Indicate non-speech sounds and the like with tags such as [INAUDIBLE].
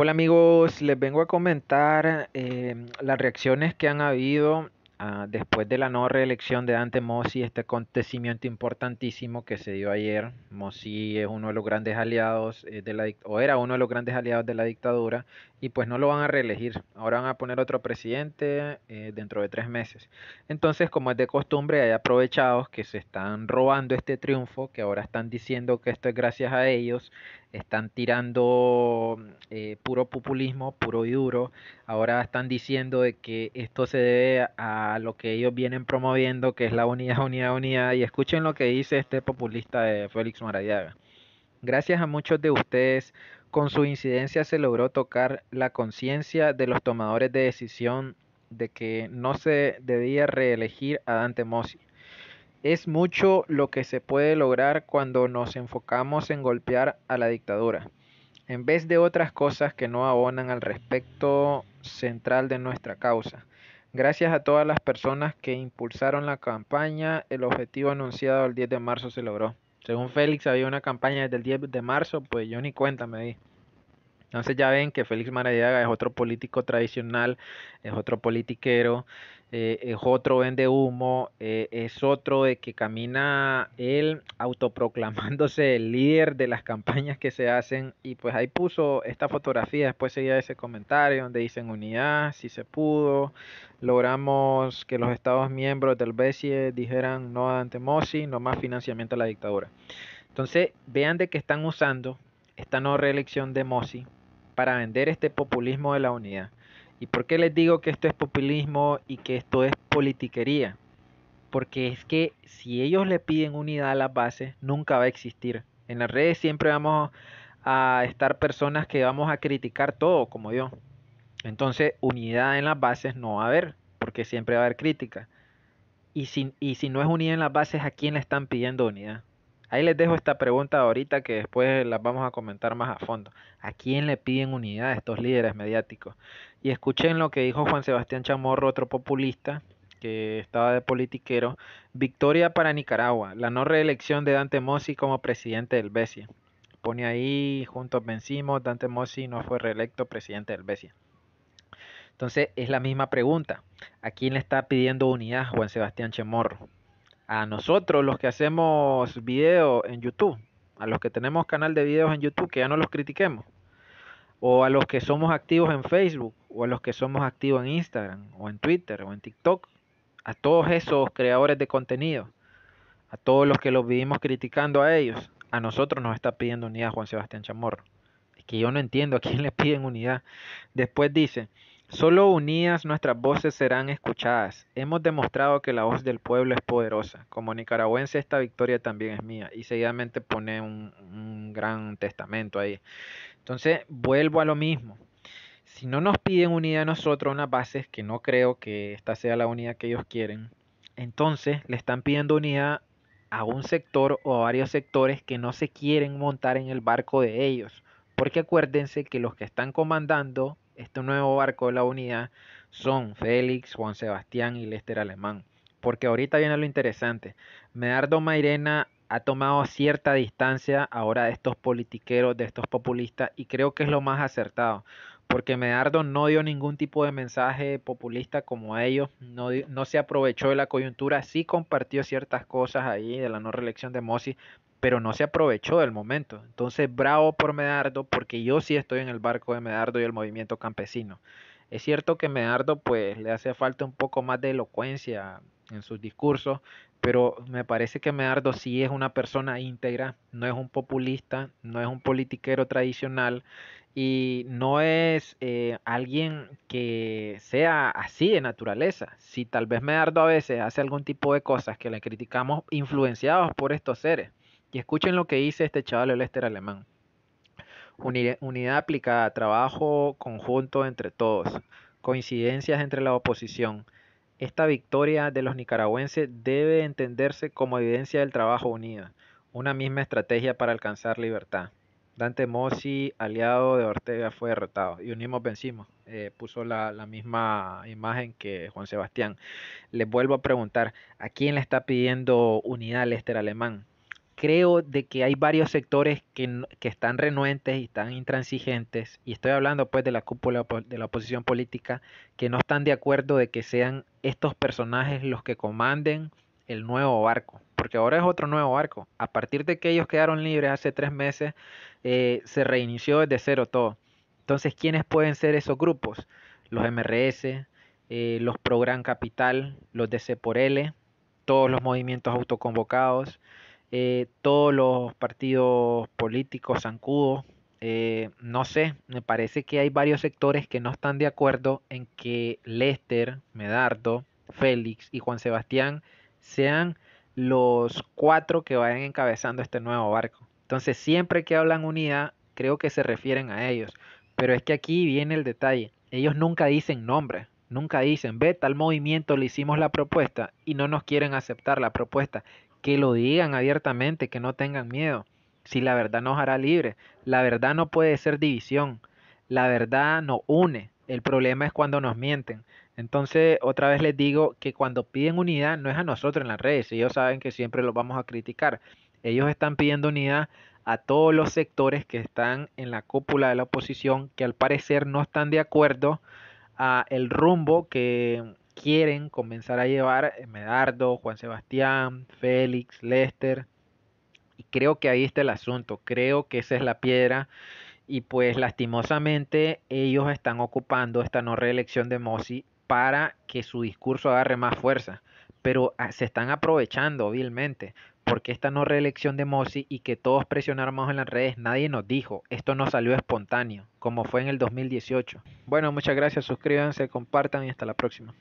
Hola amigos, les vengo a comentar em, las reacciones que han habido Ah, después de la no reelección de Dante Mossi, este acontecimiento importantísimo que se dio ayer, Mossi es uno de los grandes aliados eh, de la o era uno de los grandes aliados de la dictadura y pues no lo van a reelegir. Ahora van a poner otro presidente eh, dentro de tres meses. Entonces, como es de costumbre, hay aprovechados que se están robando este triunfo, que ahora están diciendo que esto es gracias a ellos, están tirando eh, puro populismo, puro y duro. Ahora están diciendo de que esto se debe a lo que ellos vienen promoviendo, que es la unidad, [LAUGHS] unidad, unidad. Y escuchen lo que dice este populista de Félix Maradiaga. Gracias a muchos de ustedes, con su incidencia se logró tocar la conciencia de los tomadores de decisión de que no se debía reelegir a Dante Mossi. Es mucho lo que se puede lograr cuando nos enfocamos en golpear a la dictadura, en vez de otras cosas que no abonan al respecto central de nuestra causa. Gracias a todas las personas que impulsaron la campaña, el objetivo anunciado el 10 de marzo se logró. Según Félix, había una campaña desde el 10 de marzo, pues yo ni cuenta me di. Entonces ya ven que Félix Maradiaga es otro político tradicional, es otro politiquero, eh, es otro vende humo, eh, es otro de que camina él autoproclamándose el líder de las campañas que se hacen y pues ahí puso esta fotografía, después seguía ese comentario donde dicen unidad, si se pudo, logramos que los estados miembros del BESIE dijeran no a Dante Mossi, no más financiamiento a la dictadura. Entonces vean de qué están usando esta no reelección de Mossi para vender este populismo de la unidad. ¿Y por qué les digo que esto es populismo y que esto es politiquería? Porque es que si ellos le piden unidad a las bases, nunca va a existir. En las redes siempre vamos a estar personas que vamos a criticar todo, como yo. Entonces, unidad en las bases no va a haber, porque siempre va a haber crítica. Y si, no es unidad en las bases, ¿a quién le están pidiendo unidad? Ahí les dejo esta pregunta ahorita que después las vamos a comentar más a fondo. ¿A quién le piden unidad a estos líderes mediáticos? Y escuchen lo que dijo Juan Sebastián Chamorro, otro populista que estaba de politiquero. Victoria para Nicaragua, la no reelección de Dante Mossi como presidente del BESIA. Pone ahí, juntos vencimos, Dante Mossi no fue reelecto presidente del BESIA. Entonces es la misma pregunta. ¿A quién le está pidiendo unidad Juan Sebastián Chamorro? a nosotros los que hacemos videos en YouTube, a los que tenemos canal de videos en YouTube, que ya no los critiquemos, o a los que somos activos en Facebook, o a los que somos activos en Instagram, o en Twitter, o en TikTok, a todos esos creadores de contenido, a todos los que los vivimos criticando a ellos, a nosotros nos está pidiendo unidad Juan Sebastián Chamorro. Es que yo no entiendo a quién le piden unidad. Después dice, Solo unidas nuestras voces serán escuchadas. Hemos demostrado que la voz del pueblo es poderosa. Como nicaragüense esta victoria también es mía. Y seguidamente pone un, gran testamento ahí. Entonces vuelvo a lo mismo. Si no nos piden unidad a nosotros, unas bases que no creo que esta sea la unidad que ellos quieren, entonces le están pidiendo unidad a un sector o a varios sectores que no se quieren montar en el barco de ellos. Porque acuérdense que los que están comandando este nuevo barco de la unidad son Félix, Juan Sebastián y Lester Alemán. Porque ahorita viene lo interesante. Medardo Mairena ha tomado cierta distancia ahora de estos politiqueros, de estos populistas, y creo que es lo más acertado. Porque Medardo no dio ningún tipo de mensaje populista como a ellos, no, no se aprovechó de la coyuntura, sí compartió ciertas cosas ahí de la no reelección de Mossi, pero no se aprovechó del momento. Entonces, bravo por Medardo, porque yo sí estoy en el barco de Medardo y el movimiento campesino. Es cierto que Medardo pues le hace falta un poco más de elocuencia en sus discursos, pero me parece que Medardo sí es una persona íntegra, no es un populista, no es un politiquero tradicional y no es eh, alguien que sea así de naturaleza. Si tal vez Medardo a veces hace algún tipo de cosas que le criticamos influenciados por estos seres, y escuchen lo que dice este chaval, el Lester Alemán. Unidad, aplicada, trabajo conjunto entre todos, coincidencias entre la oposición. Esta victoria de los nicaragüenses debe entenderse como evidencia del trabajo unido, una misma estrategia para alcanzar libertad. Dante Mossi, aliado de Ortega, fue derrotado y unimos vencimos. Eh, puso la, misma imagen que Juan Sebastián. Les vuelvo a preguntar, ¿a quién le está pidiendo unidad Lester Alemán? creo de que hay varios sectores que, están renuentes y están intransigentes, y estoy hablando pues de la cúpula de la oposición política, que no están de acuerdo de que sean estos personajes los que comanden el nuevo barco, porque ahora es otro nuevo barco. A partir de que ellos quedaron libres hace tres meses, eh, se reinició desde cero todo. Entonces, ¿quiénes pueden ser esos grupos? Los MRS, eh, los Program Capital, los DC por L, todos los movimientos autoconvocados, eh, todos los partidos políticos, zancudos, eh, no sé, me parece que hay varios sectores que no están de acuerdo en que Lester, Medardo, Félix y Juan Sebastián sean los cuatro que vayan encabezando este nuevo barco. Entonces, siempre que hablan unidad, creo que se refieren a ellos. Pero es que aquí viene el detalle. Ellos nunca dicen nombre, nunca dicen, ve, tal movimiento le hicimos la propuesta y no nos quieren aceptar la propuesta que lo digan abiertamente, que no tengan miedo. Si la verdad nos hará libre la verdad no puede ser división, la verdad nos une, el problema es cuando nos mienten. Entonces, otra vez les digo que cuando piden unidad no es a nosotros en las redes, ellos saben que siempre los vamos a criticar. Ellos están pidiendo unidad a todos los sectores que están en la cúpula de la oposición, que al parecer no están de acuerdo a el rumbo que quieren comenzar a llevar eh, Medardo, Juan Sebastián, Félix, Lester. Y creo que ahí está el asunto, creo que esa es la piedra. Y pues lastimosamente ellos están ocupando esta no reelección de Mossi para que su discurso agarre más fuerza. Pero ah, se están aprovechando vilmente porque esta no reelección de Mossi y que todos presionáramos en las redes, nadie nos dijo, esto no salió espontáneo, como fue en el 2018. Bueno, muchas gracias, suscríbanse, compartan y hasta la próxima.